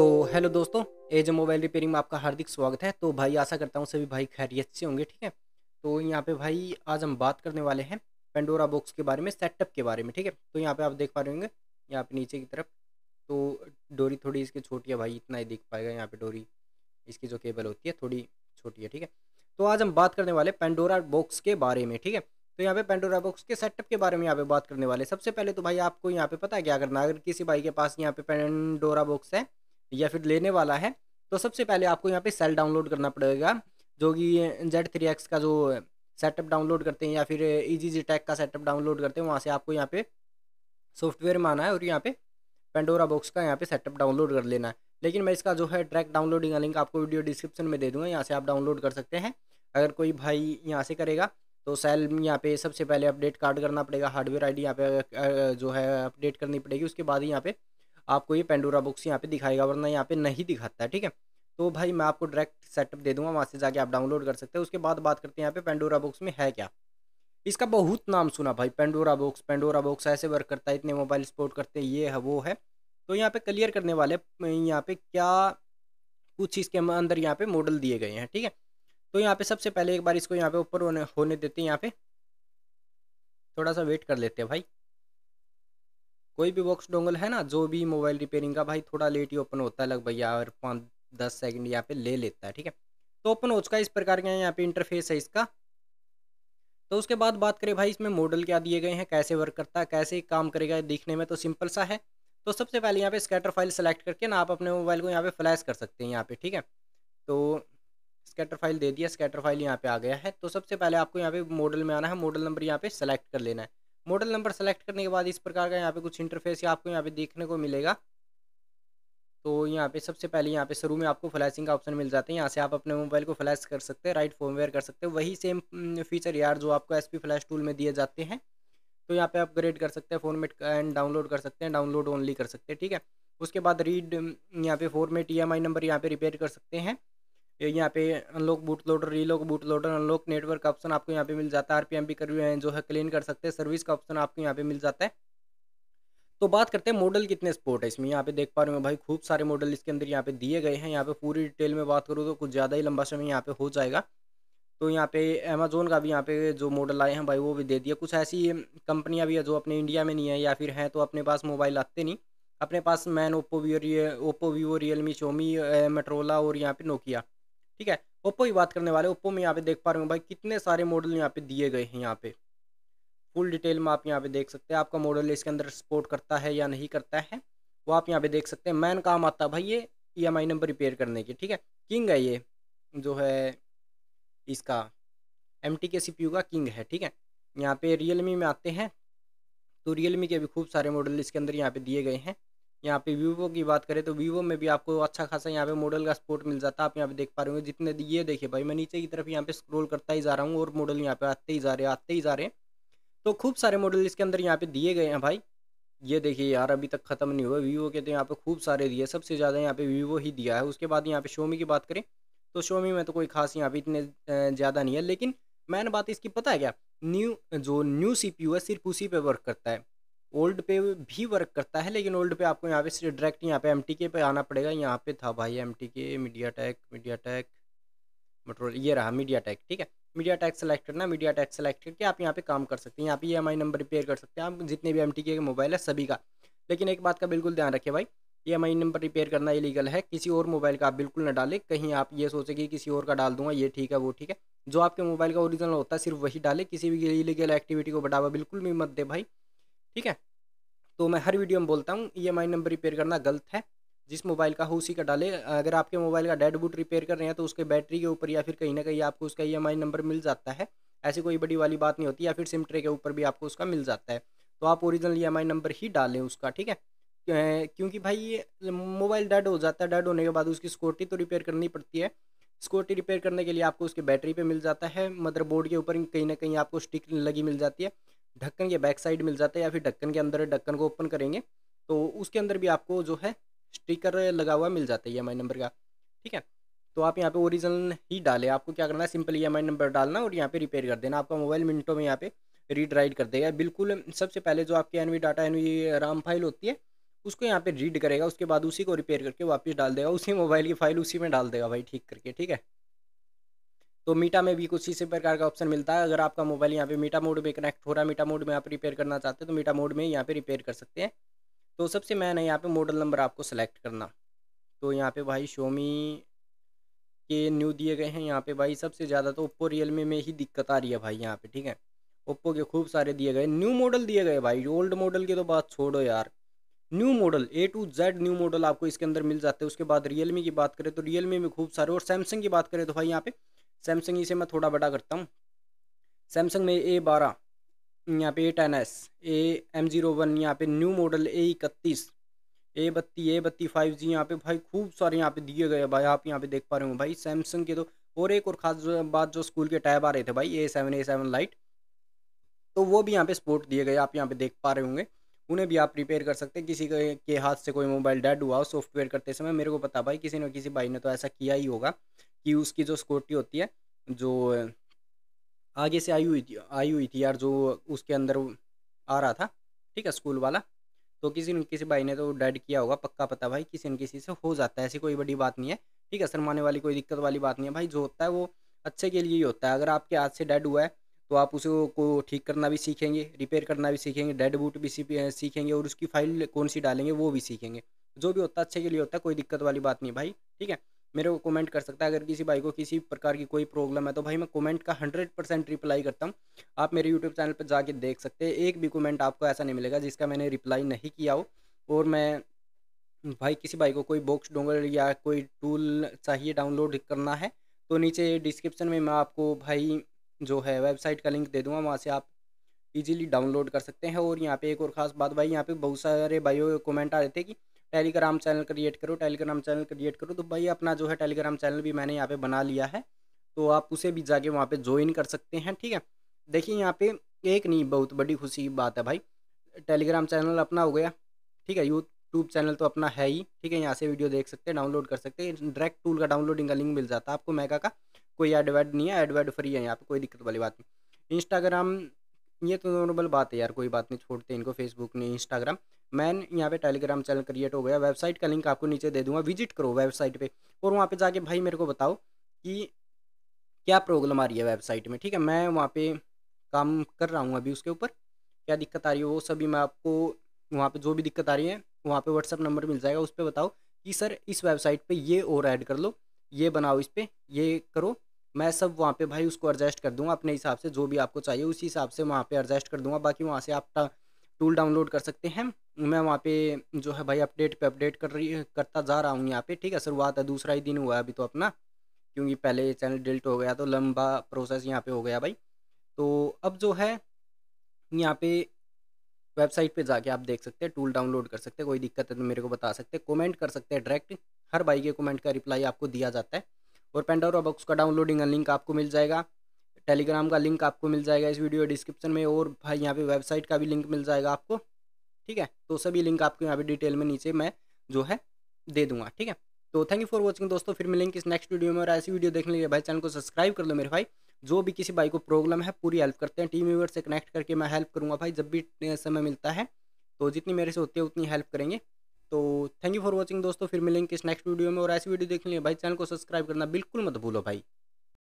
तो हेलो दोस्तों as mobile repairing में आपका हार्दिक स्वागत है तो भाई आशा करता हूँ सभी भाई खैरियत से होंगे ठीक है तो यहाँ पे भाई आज हम बात करने वाले हैं पेंडोरा बॉक्स के बारे में सेटअप के बारे में ठीक है तो यहाँ पे आप देख पा रहे होंगे यहाँ पे नीचे की तरफ तो डोरी थोड़ी इसकी छोटी है भाई इतना ही देख पाएगा यहाँ पे डोरी इसकी जो केबल होती है थोड़ी छोटी है ठीक है तो आज हम बात करने वाले पेंडोरा बॉक्स के बारे में ठीक है तो यहाँ पे पेंडोरा बॉक्स के सेटअप के बारे में यहाँ पे बात करने वाले सबसे पहले तो भाई आपको यहाँ पे पता है क्या करना अगर किसी भाई के पास यहाँ पे पेंडोरा बॉक्स है या फिर लेने वाला है तो सबसे पहले आपको यहाँ पे सेल डाउनलोड करना पड़ेगा जो कि जेड थ्री एक्स का जो सेटअप डाउनलोड करते हैं या फिर ई जी जी टैक का सेटअप डाउनलोड करते हैं वहाँ से आपको यहाँ पे सॉफ्टवेयर में आना है और यहाँ पे पेंडोरा बॉक्स का यहाँ पे सेटअप डाउनलोड कर लेना है लेकिन मैं इसका जो है ट्रैक डाउनलोडिंग का लिंक आपको वीडियो डिस्क्रिप्शन में दे दूँगा यहाँ से आप डाउनलोड कर सकते हैं अगर कोई भाई यहाँ से करेगा तो सेल यहाँ पे सबसे पहले अपडेट कार्ड करना पड़ेगा हार्डवेयर आईडी यहाँ पे जो है अपडेट करनी पड़ेगी उसके बाद ही यहाँ पे आपको ये पेंडोरा बुक्स यहाँ पे दिखाएगा वरना यहाँ पे नहीं दिखाता है ठीक है तो भाई मैं आपको डायरेक्ट सेटअप दे दूंगा वहाँ से जाके आप डाउनलोड कर सकते हैं उसके बाद बात करते हैं यहाँ पे पेंडोरा बुक्स में है क्या इसका बहुत नाम सुना भाई पेंडोरा बुक्स पेंडोरा बुक्स ऐसे वर्क करता है इतने मोबाइल सपोर्ट करते हैं ये है वो है तो यहाँ पे क्लियर करने वाले यहाँ पे क्या कुछ इसके अंदर यहाँ पे मॉडल दिए गए हैं ठीक है तो यहाँ पे सबसे पहले एक बार इसको यहाँ पे ऊपर होने होने देते हैं यहाँ पे थोड़ा सा वेट कर लेते हैं भाई कोई भी बॉक्स डोंगल है ना जो भी मोबाइल रिपेयरिंग का भाई थोड़ा लेट ही ओपन होता है लगभग और पाँच दस सेकंड यहाँ पे ले लेता है ठीक है तो ओपन हो चुका है इस प्रकार का यहाँ पे इंटरफेस है इसका तो उसके बाद बात करें भाई इसमें मॉडल क्या दिए गए हैं कैसे वर्क करता है कैसे काम करेगा दिखने में तो सिंपल सा है तो सबसे पहले यहाँ पे स्कैटर फाइल सेलेक्ट करके ना आप अपने मोबाइल को यहाँ पे फ्लैश कर सकते हैं यहाँ पे ठीक है तो स्कैटर फाइल दे दिया स्कैटर फाइल यहाँ पे आ गया है तो सबसे पहले आपको यहाँ पे मॉडल में आना है मॉडल नंबर यहाँ पे सेलेक्ट कर लेना है मॉडल नंबर सेलेक्ट करने के बाद इस प्रकार का यहाँ पे कुछ इंटरफेस आपको यहाँ पे देखने को मिलेगा तो यहाँ पे सबसे पहले यहाँ पे शुरू में आपको फ्लैशिंग का ऑप्शन मिल जाता है यहाँ से आप अपने मोबाइल को फ्लैश कर सकते हैं राइट फॉर्मवेयर कर सकते हैं वही सेम फीचर mm, यार जो आपको एस फ्लैश टूल में दिए जाते हैं तो यहाँ पे अपग्रेड कर सकते हैं फॉर्मेट एंड डाउनलोड कर सकते हैं डाउनलोड ओनली कर सकते हैं ठीक है उसके बाद रीड mm, यहाँ पे फॉर्मेट ई नंबर यहाँ पे रिपेयर कर सकते हैं यहाँ पे unlock bootloader relock bootloader unlock network option आपको यहाँ पे मिल जाता है आर भी कर जो है क्लीन कर सकते हैं सर्विस का ऑप्शन आपको यहाँ पे मिल जाता है तो बात करते हैं मॉडल कितने स्पोर्ट है इसमें यहाँ पे देख पा रहे हो भाई खूब सारे मॉडल इसके अंदर यहाँ पे दिए गए हैं यहाँ पे पूरी डिटेल में बात करूँ तो कुछ ज़्यादा ही लंबा समय यहाँ पे हो जाएगा तो यहाँ पे अमेजोन का भी यहाँ पे जो मॉडल आए हैं भाई वो भी दे दिया कुछ ऐसी कंपनियाँ भी है जो अपने इंडिया में नहीं है या फिर हैं तो अपने पास मोबाइल आते नहीं अपने पास मैन Oppo Vivo Oppo Vivo Realme Xiaomi Motorola और यहाँ पे नोकिया ठीक है ओप्पो की बात करने वाले ओप्पो में यहाँ पे देख पा रहे हो भाई कितने सारे मॉडल यहाँ पे दिए गए हैं यहाँ पे फुल डिटेल में आप यहाँ पे देख सकते हैं आपका मॉडल इसके अंदर सपोर्ट करता है या नहीं करता है वो आप यहाँ पे देख सकते हैं मैन काम आता है भाई ये E M I number repair करने के ठीक है किंग है ये जो है इसका M T K C P U का किंग है ठीक है यहाँ पे रियलमी में आते हैं तो रियलमी के भी खूब सारे मॉडल इसके अंदर यहाँ पे दिए गए हैं यहाँ पे वीवो की बात करें तो वीवो में भी आपको अच्छा खासा यहाँ पे मॉडल का सपोर्ट मिल जाता है आप यहाँ पे देख पा रहे हो जितने ये देखिए भाई मैं नीचे की तरफ यहाँ पे स्क्रॉल करता ही जा रहा हूँ और मॉडल यहाँ पे आते ही जा रहे आते ही जा रहे हैं तो खूब सारे मॉडल इसके अंदर यहाँ पे दिए गए हैं भाई ये देखिए यार अभी तक खत्म नहीं हुआ वीवो के तो यहाँ पे खूब सारे दिए सबसे ज़्यादा यहाँ पे वीवो ही दिया है उसके बाद यहाँ पे शोमी की बात करें तो शोमी में तो कोई खास यहाँ पे इतने ज़्यादा नहीं है लेकिन मैंने बात इसकी पता है क्या न्यू जो न्यू सी है सिर्फ उसी पे वर्क करता है ओल्ड पे भी वर्क करता है लेकिन ओल्ड पे आपको यहाँ पे सिर्फ डायरेक्ट यहाँ पे एम टी के पे आना पड़ेगा यहाँ पे था भाई M T K MediaTek MediaTek मेट्रोल ये रहा मीडिया टैक ठीक है मीडिया टैक सेलेक्ट करना मीडिया टैक सेलेक्ट करके आप यहाँ पे काम कर सकते हैं यहाँ पे E M I number repair कर सकते हैं आप जितने भी एम टी के मोबाइल है सभी का लेकिन एक बात का बिल्कुल ध्यान रखें भाई E M I number repair करना इलीगल है किसी और मोबाइल का आप बिल्कुल ना डालें कहीं आप ये सोचें कि किसी और का डाल दूंगा ये ठीक है वो ठीक है जो आपके मोबाइल का ओरिजिनल होता है सिर्फ वही डालें किसी भी इलीगल एक्टिविटी को बढ़ावा बिल्कुल भी मत दे भाई ठीक है तो मैं हर वीडियो में बोलता हूँ ई नंबर रिपेयर करना गलत है जिस मोबाइल का हो उसी का डाले अगर आपके मोबाइल का डेड बुट रिपेयर कर रहे हैं तो उसके बैटरी के ऊपर या फिर कहीं ना कहीं आपको उसका ई e नंबर मिल जाता है ऐसी कोई बड़ी वाली बात नहीं होती या फिर सिम ट्रे के ऊपर भी आपको उसका मिल जाता है तो आप ओरिजिनल ई नंबर ही डालें उसका ठीक है क्योंकि भाई ये मोबाइल डेड हो जाता है डेड होने के बाद उसकी स्कूटी तो रिपेयर करनी पड़ती है स्कूटी रिपेयर करने के लिए आपको उसके बैटरी पे मिल जाता है मदरबोर्ड के ऊपर कहीं ना कहीं आपको स्टिक लगी मिल जाती है ढक्कन के बैक साइड मिल जाता है या फिर ढक्कन के अंदर ढक्कन को ओपन करेंगे तो उसके अंदर भी आपको जो है स्टिकर लगा हुआ मिल जाता है ई एम आई नंबर का ठीक है तो आप यहाँ पे ओरिजिनल ही डालें आपको क्या करना है सिंपल ई नंबर डालना और यहाँ पे रिपेयर कर देना आपका मोबाइल मिनटों में यहाँ पे रीड राइट कर देगा बिल्कुल सबसे पहले जो आपकी NV data NV RAM file होती है उसको यहाँ पे रीड करेगा उसके बाद उसी को रिपेयर करके वापस डाल देगा उसी मोबाइल की फाइल उसी में डाल देगा भाई ठीक करके ठीक है तो मीटा में भी कुछ इसी प्रकार का ऑप्शन मिलता है अगर आपका मोबाइल यहाँ पे मीटा मोड में कनेक्ट हो रहा है मीटा मोड में आप रिपेयर करना चाहते हैं तो मीटा मोड में यहाँ पे रिपेयर कर सकते हैं तो सबसे मैन है यहाँ पे मॉडल नंबर आपको सेलेक्ट करना तो यहाँ पे भाई शोमी के न्यू दिए गए हैं यहाँ पे भाई सबसे ज़्यादा तो ओप्पो रियलमी में ही दिक्कत आ रही है भाई यहाँ पर ठीक है ओप्पो के खूब सारे दिए गए न्यू मॉडल दिए गए भाई ओल्ड मॉडल की तो बात छोड़ो यार new model A to Z new model आपको इसके अंदर मिल जाते हैं उसके बाद रियलमी की बात करें तो रियलमी में खूब सारे और सैमसंग की बात करें तो भाई यहाँ पे सैमसंग इसे मैं थोड़ा बड़ा करता हूँ सैमसंग में ए बारह यहाँ पे A ten S A M zero one यहाँ पे न्यू मॉडल ए इकतीस ए बत्ती ए बत्ती फाइव जी यहाँ पे भाई खूब सारे यहाँ पे दिए गए भाई आप यहाँ पे देख पा रहे हो भाई सैमसंग के तो और एक और खास बात जो स्कूल के टैब आ रहे थे भाई A seven A seven lite तो वो भी यहाँ पे स्पोर्ट दिए गए आप यहाँ पे देख पा रहे होंगे उन्हें भी आप रिपेयर कर सकते हैं किसी के, के हाथ से कोई मोबाइल डेड हुआ सॉफ्टवेयर करते समय मेरे को पता भाई किसी न किसी भाई ने तो ऐसा किया ही होगा कि उसकी जो स्कूटी होती है जो आगे से आई हुई थी आई हुई थी यार जो उसके अंदर आ रहा था ठीक है स्कूल वाला तो किसी न किसी भाई ने तो डेड किया होगा पक्का पता भाई किसी न किसी से हो जाता है ऐसी कोई बड़ी बात नहीं है ठीक है शरमाने वाली कोई दिक्कत वाली बात नहीं है भाई जो होता है वो अच्छे के लिए ही होता है अगर आपके हाथ से डेड हुआ है तो आप उसे को ठीक करना भी सीखेंगे रिपेयर करना भी सीखेंगे डेड बूट भी सीखेंगे और उसकी फाइल कौन सी डालेंगे वो भी सीखेंगे जो भी होता है अच्छे के लिए होता है कोई दिक्कत वाली बात नहीं भाई ठीक है मेरे को कमेंट कर सकता है अगर किसी भाई को किसी प्रकार की कोई प्रॉब्लम है तो भाई मैं कमेंट का हंड्रेड परसेंट रिप्लाई करता हूँ आप मेरे यूट्यूब चैनल पर जाके देख सकते हैं एक भी कमेंट आपको ऐसा नहीं मिलेगा जिसका मैंने रिप्लाई नहीं किया हो और मैं भाई किसी भाई को कोई बॉक्स डोंगल या कोई टूल चाहिए डाउनलोड करना है तो नीचे डिस्क्रिप्शन में मैं आपको भाई जो है वेबसाइट का लिंक दे दूँगा वहाँ से आप ईजिली डाउनलोड कर सकते हैं और यहाँ पर एक और ख़ास बात भाई यहाँ पर बहुत सारे भाई कमेंट आ रहे थे कि टेलीग्राम चैनल क्रिएट करो टेलीग्राम चैनल क्रिएट करो तो भाई अपना जो है टेलीग्राम चैनल भी मैंने यहाँ पे बना लिया है तो आप उसे भी जाके वहाँ पे ज्वाइन कर सकते हैं ठीक है देखिए यहाँ पे एक नहीं बहुत बड़ी खुशी की बात है भाई टेलीग्राम चैनल अपना हो गया ठीक है यूट्यूब चैनल तो अपना है ही ठीक है यहाँ से वीडियो देख सकते हैं डाउनलोड कर सकते हैं डायरेक्ट टूल का डाउनलोडिंग का लिंक मिल जाता है आपको मेगा का कोई एडवाइड नहीं है एडवाइड फ्री है यहाँ पर कोई दिक्कत वाली बात नहीं इंस्टाग्राम ये तो नॉर्मल बात है यार कोई बात नहीं छोड़ते इनको फेसबुक नहीं इंस्टाग्राम मैन यहाँ पे टेलीग्राम चैनल क्रिएट हो गया वेबसाइट का लिंक आपको नीचे दे दूंगा विजिट करो वेबसाइट पे और वहाँ पे जाके भाई मेरे को बताओ कि क्या प्रॉब्लम आ रही है वेबसाइट में ठीक है मैं वहाँ पे काम कर रहा हूँ अभी उसके ऊपर क्या दिक्कत आ रही है वो सभी मैं आपको वहाँ पर जो भी दिक्कत आ रही है वहाँ पर व्हाट्सअप नंबर मिल जाएगा उस पर बताओ कि सर इस वेबसाइट पर ये और ऐड कर लो ये बनाओ इस पर ये करो मैं सब वहाँ पे भाई उसको एडजस्ट कर दूँगा अपने हिसाब से जो भी आपको चाहिए उसी हिसाब से वहाँ पे एडजस्ट कर दूँगा बाकी वहाँ से आप टूल डाउनलोड कर सकते हैं मैं वहाँ पे जो है भाई अपडेट पे अपडेट कर रही करता जा रहा हूँ यहाँ पे ठीक है शुरुआत है दूसरा ही दिन हुआ है अभी तो अपना क्योंकि पहले ये चैनल डिलीट हो गया तो लंबा प्रोसेस यहाँ पे हो गया भाई तो अब जो है यहाँ पे वेबसाइट पे जाके आप देख सकते हैं टूल डाउनलोड कर सकते कोई दिक्कत है तो मेरे को बता सकते हैं कर सकते हैं डायरेक्ट हर भाई के कॉमेंट का रिप्लाई आपको दिया जाता है और पेंडोरा बॉक्स का डाउनलोडिंग लिंक आपको मिल जाएगा टेलीग्राम का लिंक आपको मिल जाएगा इस वीडियो डिस्क्रिप्शन में और भाई यहाँ पे वेबसाइट का भी लिंक मिल जाएगा आपको ठीक है तो सभी लिंक आपको यहाँ पे डिटेल में नीचे मैं जो है दे दूंगा ठीक है तो थैंक यू फॉर वॉचिंग दोस्तों फिर मिलेंगे इस नेक्स्ट वीडियो में और ऐसी वीडियो देखने लिए भाई चैनल को सब्सक्राइब कर लो मेरे भाई जो भी किसी भाई को प्रॉब्लम है पूरी हेल्प करते हैं टीम व्यूवर से कनेक्ट करके मैं हेल्प करूँगा भाई जब भी समय मिलता है तो जितनी मेरे से होती है उतनी हेल्प करेंगे तो थैंक यू फॉर वॉचिंग दोस्तों फिर मिलेंगे इस नेक्स्ट वीडियो में और ऐसी वीडियो देखने लिए भाई चैनल को सब्सक्राइब करना बिल्कुल मत भूलो भाई